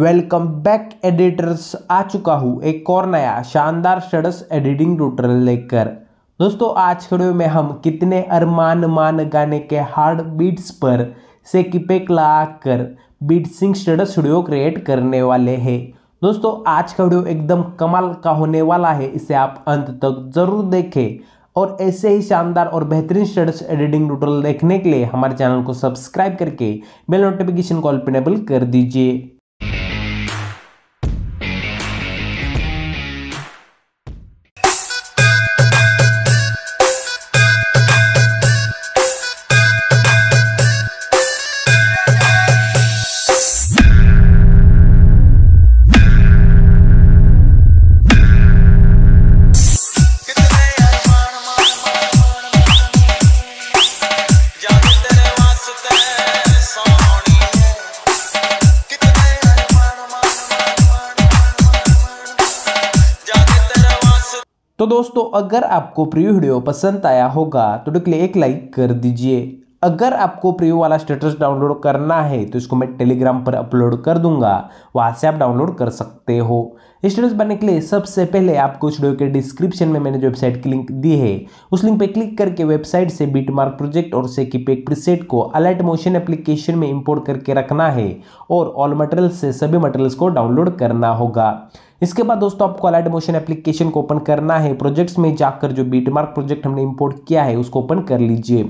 Welcome back editors आ चुका हूँ एक और नया शानदार शडस एडिटिंग ट्यूटोरियल लेकर दोस्तों आज के वीडियो में हम कितने अरमान मान गाने के हार्ड बीट्स पर से किपेक बीट बीटसिंग स्टडस स्टूडियो क्रिएट करने वाले हैं दोस्तों आज का वीडियो एकदम कमाल का होने वाला है इसे आप अंत तक जरूर देखें और ऐसे ही शानदार और बेहतरीन स्टडस एडिटिंग ट्यूटोरियल देखने के लिए हमारे चैनल को सब्सक्राइब करके बेल नोटिफिकेशन को ऑल कर दीजिए तो दोस्तों अगर आपको प्रियो वीडियो पसंद आया होगा तो डिकले एक लाइक कर दीजिए अगर आपको प्रियो वाला स्टेटस डाउनलोड करना है तो इसको मैं टेलीग्राम पर अपलोड कर दूंगा वहाँ से आप डाउनलोड कर सकते हो स्टेटस बनने के लिए सबसे पहले आपको इस वीडियो के डिस्क्रिप्शन में मैंने जो वेबसाइट की लिंक दी है उस लिंक पर क्लिक करके वेबसाइट से बीट मार्क प्रोजेक्ट और से कीपेक प्रिसेट को अलर्ट मोशन एप्लीकेशन में इम्पोर्ट करके रखना है और ऑल मटेरियल से सभी मटेरियल्स को डाउनलोड करना होगा इसके बाद दोस्तों आपको अलाइट मोशन एप्लीकेशन को ओपन करना है प्रोजेक्ट्स में जाकर जो बीटमार्क प्रोजेक्ट हमने इंपोर्ट किया है उसको ओपन कर लीजिए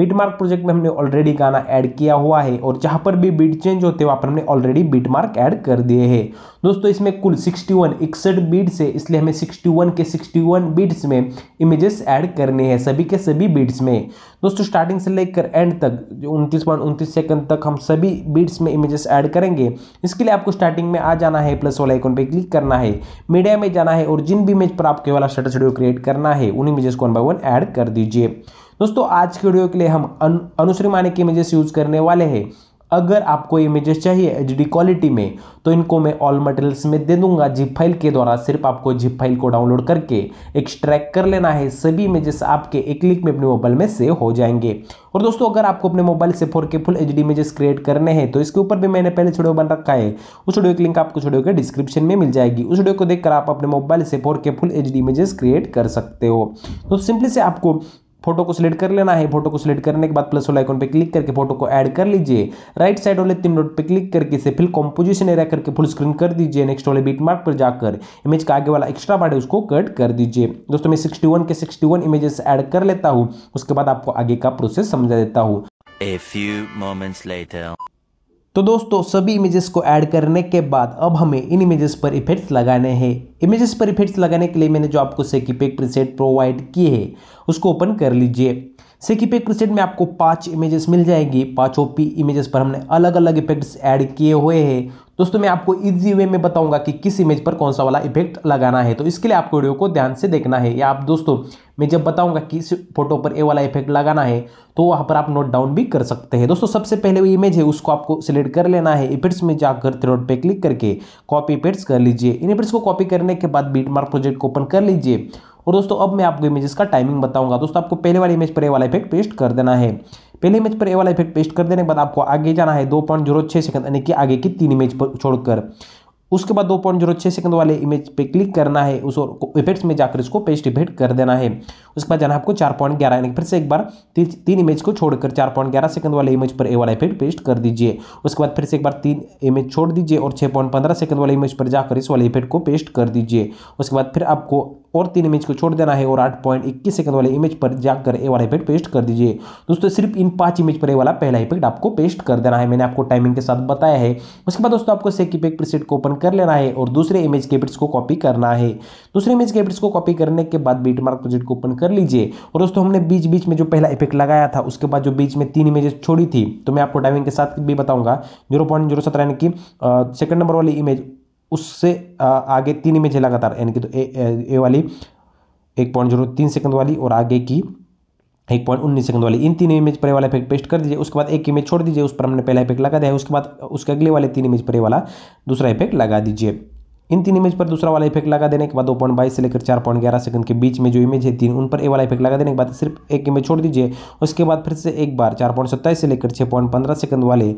मार्क प्रोजेक्ट में हमने ऑलरेडी गाना ऐड किया हुआ है और जहाँ पर भी बीट चेंज होते हैं वहाँ पर हमने ऑलरेडी मार्क ऐड कर दिए हैं दोस्तों इसमें कुल 61 इकसठ बीट्स है इसलिए हमें 61 के 61 बीट्स में इमेजेस ऐड करने हैं सभी के सभी बीट्स में दोस्तों स्टार्टिंग से लेकर एंड तक जो उनतीस पॉइंट उनतीस सेकंड तक हम सभी बीट्स में इमेजेस ऐड करेंगे इसके लिए आपको स्टार्टिंग में आ जाना है प्लस वाला आइकॉन पे क्लिक करना है मीडिया में जाना है और जिन भी इमेज पर आपके वाला स्टेटस वीडियो क्रिएट करना है उन इमेजेस को वन बाई वन ऐड कर दीजिए दोस्तों आज के वीडियो के लिए हम अन, अनुश्री माने के इमेजेस यूज करने वाले हैं अगर आपको इमेजेस चाहिए एच क्वालिटी में तो इनको मैं ऑल मटेरियल्स में दे दूंगा जिप फाइल के द्वारा सिर्फ आपको जिप फाइल को डाउनलोड करके एक्सट्रैक्ट कर लेना है सभी इमेजेस आपके एक क्लिक में अपने मोबाइल में सेव हो जाएंगे और दोस्तों अगर आपको अपने मोबाइल से फोर के फुल एच इमेजेस क्रिएट करने हैं तो इसके ऊपर भी मैंने पहले छोड़ो बन रखा है उस वीडियो की लिंक आपको छोड़ो के डिस्क्रिप्शन में मिल जाएगी उस वीडियो को देखकर आप अपने मोबाइल से फोर के फुल एच इमेजेस क्रिएट कर सकते हो तो सिंपली से आपको फोटो को सिलेक्ट कर लेना है फोटो को सिलेक्ट करने के बाद प्लस वाले आइकॉन पे क्लिक करके फोटो को ऐड कर लीजिए राइट साइड वाले तीन डॉट पे क्लिक करके इसे फिर कॉम्पोजिशन एरिया करके फुल स्क्रीन कर दीजिए नेक्स्ट वाले बीट मार्क पर जाकर इमेज का आगे वाला एक्स्ट्रा पार्ट है उसको कट कर दीजिए दोस्तों मैं सिक्सटी के सिक्सटी इमेजेस एड कर लेता हूँ उसके बाद आपको आगे का प्रोसेस समझा देता हूँ A few moments later. तो दोस्तों सभी इमेजेस को ऐड करने के बाद अब हमें इन इमेजेस पर इफेक्ट्स लगाने हैं इमेजेस पर इफेक्ट्स लगाने के लिए मैंने जो आपको सेकीपेक प्रीसेट प्रोवाइड किए हैं उसको ओपन कर लीजिए पे क्रिसेट में आपको पाँच इमेजेस मिल जाएंगी पाँचों पी इमेजेस पर हमने अलग अलग इफेक्ट्स ऐड किए हुए हैं दोस्तों मैं आपको इजी वे में बताऊंगा कि किस इमेज पर कौन सा वाला इफेक्ट लगाना है तो इसके लिए आपको वीडियो को ध्यान से देखना है या आप दोस्तों मैं जब बताऊंगा किस फोटो पर ये वाला इफेक्ट लगाना है तो वहाँ पर आप नोट डाउन भी कर सकते हैं दोस्तों सबसे पहले वो इमेज है उसको आपको सिलेक्ट कर लेना है इफेक्ट्स में जाकर थ्रोड पर क्लिक करके कॉपी इफेक्ट्स कर लीजिए इन इफेक्ट्स को कॉपी करने के बाद बीट मार्क प्रोजेक्ट को ओपन कर लीजिए और दोस्तों अब मैं आपको इमेजेस का टाइमिंग बताऊंगा दोस्तों आपको पहले वाली इमेज पर ए वाला इफेक्ट पेस्ट कर देना है पहले इमेज पर ए वाला इफेक्ट पेस्ट कर देने के बाद आपको आगे जाना है दो पॉइंट जीरो छः सेकंड यानी कि आगे की तीन इमेज पर छोड़कर उसके बाद दो पॉइंट जीरो छः सेकंड वाले इमेज पे क्लिक करना है उस इफेक्ट्स में जाकर इसको पेस्ट इफेक्ट कर देना है उसके बाद जाना आपको चार पॉइंट ग्यारह यानी फिर से एक बार ती, तीन इमेज को छोड़कर चार पॉइंट ग्यारह सेकंड वाले इमेज पर ए वाला इफेक्ट पेस्ट कर दीजिए उसके बाद फिर से एक बार तीन इमेज छोड़ दीजिए और छः पॉइंट पंद्रह सेकंड वाले इमेज पर जाकर इस वाले इफेक्ट को पेस्ट कर दीजिए उसके बाद फिर आपको और तीन इमेज को छोड़ देना है और आठ पॉइंट इक्कीस सेकंड वाले इमेज पर जाकर ए वाला इफेक्ट पेस्ट कर दीजिए दोस्तों सिर्फ इन पांच इमेज पर ए वाला पहला इफेक्ट आपको पेस्ट कर देना है मैंने आपको टाइमिंग के साथ बताया है उसके बाद दोस्तों आपको सेक इफेक्ट प्रसिट को ओपन कर लेना है और दूसरे इमेज के को कॉपी करना है दूसरे इमेज के को कॉपी करने के बाद बीट मार्क प्रोजेक्ट को ओपन कर लीजिए और दोस्तों हमने बीच बीच में जो पहला इफेक्ट लगाया था उसके बाद जो बीच में तीन इमेजेस छोड़ी थी तो मैं आपको टाइमिंग के साथ भी बताऊंगा जीरो पॉइंट जीरो सत्रह यानी कि सेकंड नंबर वाली इमेज उससे आगे तीन इमेज लगातार यानी कि तो ए, ए, ए वाली एक पॉइंट जीरो तीन सेकंड वाली और आगे की एक पॉइंट उन्नीस सेकंड वाली इन तीन इमेज पर वाला इफेक्ट पेस्ट कर दीजिए उसके बाद एक इमेज छोड़ दीजिए उस पर हमने पहला इफेक्ट लगा दिया है उसके बाद उसके अगले वाले तीन इमेज पर वाला दूसरा इफेक्ट लगा दीजिए इन तीन इमेज पर दूसरा वाला इफेक्ट लगा देने के बाद दो पॉइंट बाईस से लेकर चार पॉइंट ग्यारह सेकंड के बीच में जो इमेज है तीन उन पर ए वाला इफेक्ट लगा देने के बाद सिर्फ एक इमेज छोड़ दीजिए उसके बाद फिर से एक बार चार पॉइंट सत्ताईस से लेकर छः पॉइंट पंद्रह सेकंड वाले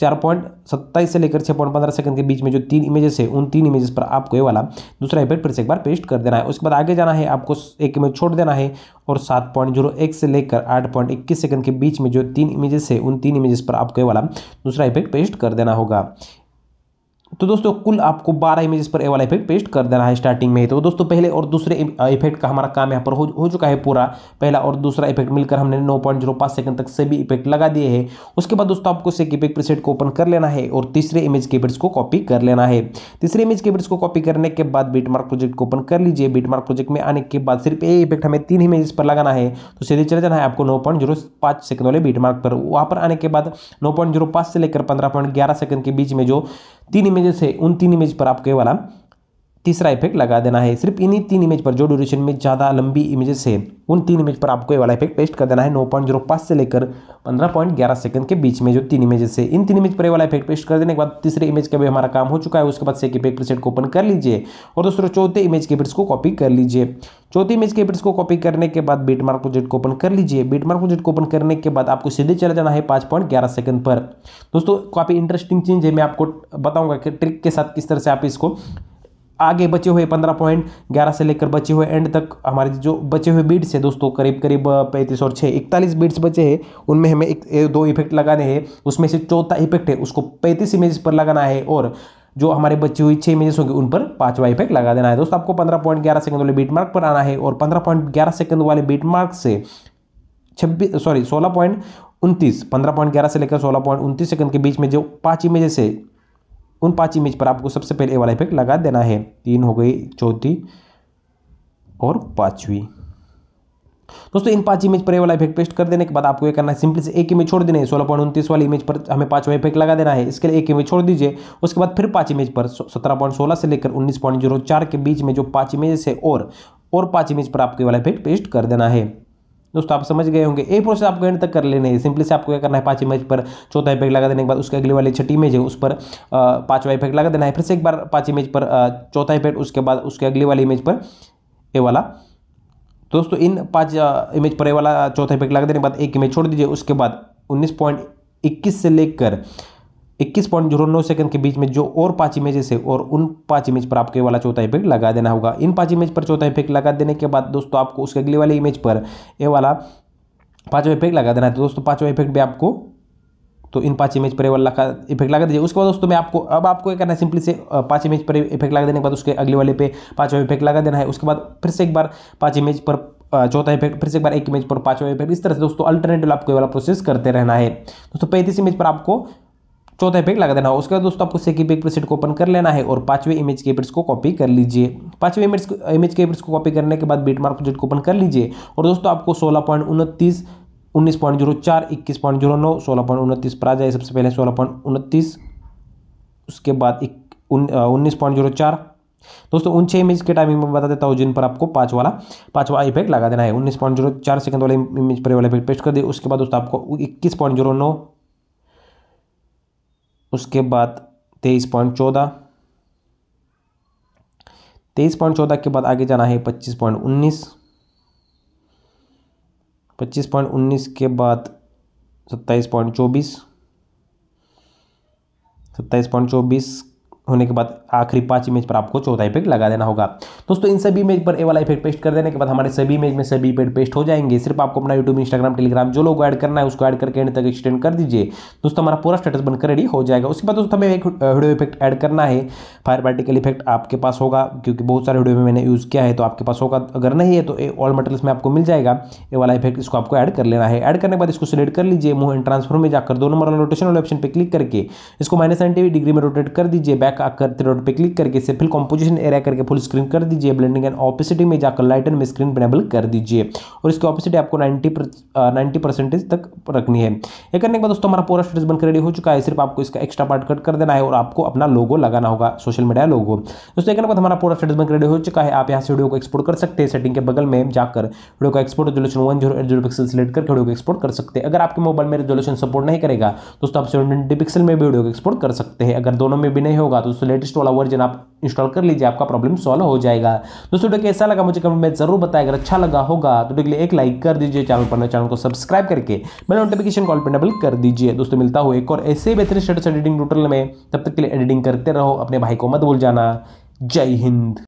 चार पॉइंट सत्ताईस से लेकर छः पॉइंट पंद्रह सेकंड के बीच में जो तीन इमेजेस है उन तीन इमेजेस पर आपको ये वाला दूसरा इफेक्ट फिर से एक बार पेस्ट कर देना है उसके बाद आगे जाना है आपको एक इमेज छोड़ देना है और सात पॉइंट जीरो एक से लेकर आठ पॉइंट इक्कीस सेकंड के बीच में जो तीन इमेजेस है उन तीन इमेजेस पर आपको ये वाला दूसरा इफेक्ट पेस्ट कर देना होगा तो दोस्तों कुल आपको 12 इमेजेस पर ए वाला इफेक्ट पेस्ट कर देना है स्टार्टिंग में ही तो दोस्तों पहले और दूसरे इफेक्ट का हमारा काम यहाँ पर हो, हो चुका है पूरा पहला और दूसरा इफेक्ट मिलकर हमने 9.05 सेकंड तक सभी इफेक्ट लगा दिए हैं उसके बाद दोस्तों आपको सेक इफेक्ट प्रीसेट को ओपन कर लेना है और तीसरे इमेज के बिट्स को कॉपी कर लेना है तीसरे इमेज के बिट्स को कॉपी करने के बाद बीटमार्क प्रोजेक्ट को ओपन कर लीजिए बीटमार्क प्रोजेक्ट में आने के बाद सिर्फ ए इफेक्ट हमें तीन इमेज पर लगाना है तो सीधे चले जाना है आपको नौ सेकंड वाले बीटमार्क पर वहाँ पर आने के बाद नौ से लेकर पंद्रह सेकंड के बीच में जो तीन इमेजेस है उन तीन इमेज पर आप केवल तीसरा इफेक्ट लगा देना है सिर्फ इन्हीं तीन इमेज पर जो ड्यूरेशन में ज़्यादा लंबी इमेजेस है उन तीन इमेज पर आपको ये वाला इफेक्ट पेस्ट कर देना है नौ पॉइंट जीरो पाँच से लेकर पंद्रह पॉइंट ग्यारह सेकंड के बीच में जो तीन इमेजेस है इन तीन इमेज पर ये वाला इफेक्ट पेस्ट कर देने के बाद तीसरे इमेज का भी हमारा काम हो चुका है उसके बाद सेक इफेक्ट प्रीसेट को ओपन कर लीजिए और दोस्तों चौथे इमेज के इफेक्ट्स को कॉपी कर लीजिए चौथे इमेज के इफेक्ट्स को कॉपी करने के बाद बीट मार्क प्रोजेक्ट को ओपन कर लीजिए बीट मार्क प्रोजेक्ट को ओपन करने के बाद आपको सीधे चले जाना है पाँच पॉइंट ग्यारह सेकंड पर दोस्तों काफ़ी इंटरेस्टिंग चीज़ है मैं आपको बताऊँगा कि ट्रिक के साथ किस तरह से आप इसको आगे बचे हुए पंद्रह पॉइंट ग्यारह से लेकर बचे हुए एंड तक हमारे जो बचे हुए बीट्स है दोस्तों करीब करीब पैंतीस और छः इकतालीस बीट्स बचे हैं उनमें हमें एक दो इफेक्ट लगाने हैं उसमें से चौथा इफेक्ट है उसको पैंतीस इमेज पर लगाना है और जो हमारे बचे हुई छः इमेजेस होंगे उन पर पाँचवा इफेक्ट लगा देना है दोस्तों आपको पंद्रह पॉइंट ग्यारह सेकंड वाले बीट मार्क पर आना है और पंद्रह पॉइंट ग्यारह सेकंड वाले बीट मार्क से छब्बीस सॉरी सोलह पॉइंट उनतीस पंद्रह पॉइंट ग्यारह से लेकर सोलह पॉइंट उनतीस सेकंड के बीच में जो पाँच इमेजेस है उन पाँच इमेज पर आपको सबसे पहले ए वाला इफेक्ट लगा देना है तीन हो गई चौथी और पाँचवीं दोस्तों इन पांच इमेज पर ये वाला इफेक्ट पेस्ट कर देने के बाद आपको ये करना है सिंपली से एक इमेज छोड़ देना है सोलह पॉइंट उनतीस वाली इमेज पर हमें पांचवा इफेक्ट लगा देना है इसके लिए एक इमेज छोड़ दीजिए उसके बाद फिर पांच इमेज पर सत्रह पॉइंट सोलह से लेकर उन्नीस पॉइंट जीरो चार के बीच में जो पांच इमेज है और और पांच इमेज पर आपको ये वाला इफेक्ट पेस्ट कर देना है दोस्तों आप समझ गए होंगे ये प्रोसेस आपको एंड तक कर लेने हैं सिंपली से आपको क्या करना है पाँच इमेज पर चौथा इफेक्ट लगा देने के बाद उसके अगले वाली छठी इमेज है उस पर पाँचवा इफेक्ट लगा देना है फिर से एक बार पाँच इमेज पर चौथा इफेक्ट उसके बाद उसके अगले वाले इमेज पर ए वाला दोस्तों इन पाँच इमेज पर ए वाला चौथा इफेक्ट लगा देने के बाद एक इमेज छोड़ दीजिए उसके बाद उन्नीस पॉइंट इक्कीस से लेकर इक्कीस पॉइंट जीरो नौ सेकंड के बीच में जो और पांच इमेजेस है और उन पांच इमेज पर आपके वाला चौथा इफेक्ट लगा देना होगा इन पांच इमेज पर चौथा इफेक्ट लगा देने के बाद दोस्तों आपको उसके अगले वाले इमेज पर ये वाला पाँचवा इफेक्ट लगा देना है तो दोस्तों पांचवा इफेक्ट भी आपको तो इन पांच इमेज पर वाला का इफेक्ट लगा दीजिए उसके बाद दोस्तों मैं आपको अब आपको क्या करना है सिंपली से पांच इमेज पर इफेक्ट लगा देने के बाद उसके अगले वाले पे पांचवा इफेक्ट लगा देना है उसके बाद फिर से एक बार पांच इमेज पर चौथा इफेक्ट फिर से एक बार एक इमेज पर पांचवा इफेक्ट इस तरह से दोस्तों अल्टरनेटिव आपको वाला प्रोसेस करते रहना है दोस्तों पैंतीस इमेज पर आपको चौथे इफेक्ट लगा देना उसके बाद दोस्तों आपको सेकी पर प्रिसेट को ओपन कर लेना है और पांचवे इमेज के प्रिट्स को कॉपी कर लीजिए पांचवे इमेज इमेज के बिट्स को कॉपी करने के बाद बीट मार्क प्रोजेक्ट को ओपन कर लीजिए और दोस्तों आपको सोलह पॉइंट उनतीस उन्नीस पॉइंट जीरो चार इक्कीस पॉइंट जीरो नौ सोलह पॉइंट उनतीस पर आ जाए सबसे पहले सोलह पॉइंट उनतीस उसके बाद उन्नीस पॉइंट जीरो चार दोस्तों उन छह इमेज के टाइमिंग में बता देता हूँ जिन पर आपको पाँच वाला पाँचवा इफेक्ट लगा देना है उन्नीस पॉइंट जीरो चार सेकंड वाले इमेज पर वाला इफेक्ट पेस्ट कर दिए उसके बाद दोस्तों आपको इक्कीस पॉइंट जीरो नौ उसके बाद तेईस पॉइंट चौदह तेईस पॉइंट चौदह के बाद आगे जाना है पच्चीस पॉइंट उन्नीस पच्चीस पॉइंट उन्नीस के बाद सत्ताईस पॉइंट चौबीस सत्ताईस पॉइंट चौबीस होने के बाद आखिरी पांच इमेज पर आपको चौथा इफेक्ट लगा देना होगा दोस्तों इन सभी इमेज पर ए वाला इफेक्ट पेस्ट कर देने के बाद हमारे सभी इमेज में सभी इफेक्ट पेस्ट हो जाएंगे सिर्फ आपको अपना यूट्यूब इंस्टाग्राम टेलीग्राम जो लोग ऐड करना है उसको ऐड करके एंड तक एक्सटेंड कर दीजिए दोस्तों हमारा पूरा स्टेटस बनकर रेडी हो जाएगा उसके बाद दोस्तों हमें एक वीडियो इफेक्ट ऐड करना है फायर पार्टिकल इफेक्ट आपके पास होगा क्योंकि बहुत सारे वीडियो में मैंने यूज़ किया है तो आपके पास होगा अगर नहीं है तो ऑल मटेरियल्स में आपको मिल जाएगा ए वाला इफेक्ट इसको आपको ऐड कर लेना है ऐड करने के बाद इसको सिलेक्ट कर लीजिए मुंह एंड ट्रांसफॉर्म में जाकर दो नंबर रोटेशन वाले ऑप्शन पर क्लिक करके इसको माइनस नाइनटी डिग्री में रोटेट कर दीजिए बैक ब्लैक आकर थ्री डॉट पे क्लिक करके इसे फिल कॉम्पोजिशन एरिया करके फुल स्क्रीन कर दीजिए ब्लेंडिंग एंड ऑपोसिटी में जाकर लाइटन में स्क्रीन बनेबल कर दीजिए और इसकी ऑपोसिटी आपको नाइन्टी नाइन्टी परसेंटेज तक रखनी है ये करने के बाद दोस्तों हमारा पूरा स्टेटस बनकर रेडी हो चुका है सिर्फ आपको इसका एक्स्ट्रा पार्ट कट कर देना है और आपको अपना लोगो लगाना होगा सोशल मीडिया लोगो दोस्तों एक बाद हमारा पूरा स्टेटस बनकर रेडी हो चुका है आप यहाँ से वीडियो को एक्सपोर्ट कर सकते हैं सेटिंग के बगल में जाकर वीडियो को export resolution one zero eight zero pixel select करके वीडियो को एक्सपोर्ट कर सकते हैं अगर आपके मोबाइल में रेजोलेशन सपोर्ट नहीं करेगा दोस्तों आप सेवन ट्वेंटी पिक्सल में भी वीडियो को एक्सपोर्ट कर सकते हैं अगर दोनों में भी नहीं होगा दोस्तों लेटेस्ट वाला वर्जन आप इंस्टॉल कर लीजिए आपका प्रॉब्लम सॉल्व हो जाएगा दोस्तों वीडियो कैसा लगा मुझे कमेंट में जरूर अगर अच्छा लगा होगा तो वीडियो लिए एक लाइक कर दीजिए चैनल पर चैनल को सब्सक्राइब करके मेरा नोटिफिकेशन कॉल पर डबल कर दीजिए दोस्तों मिलता हो एक और ऐसे बेहतरीन स्टेटस एडिटिंग टूटल में तब तक के लिए एडिटिंग करते रहो अपने भाई को मत भूल जाना जय हिंद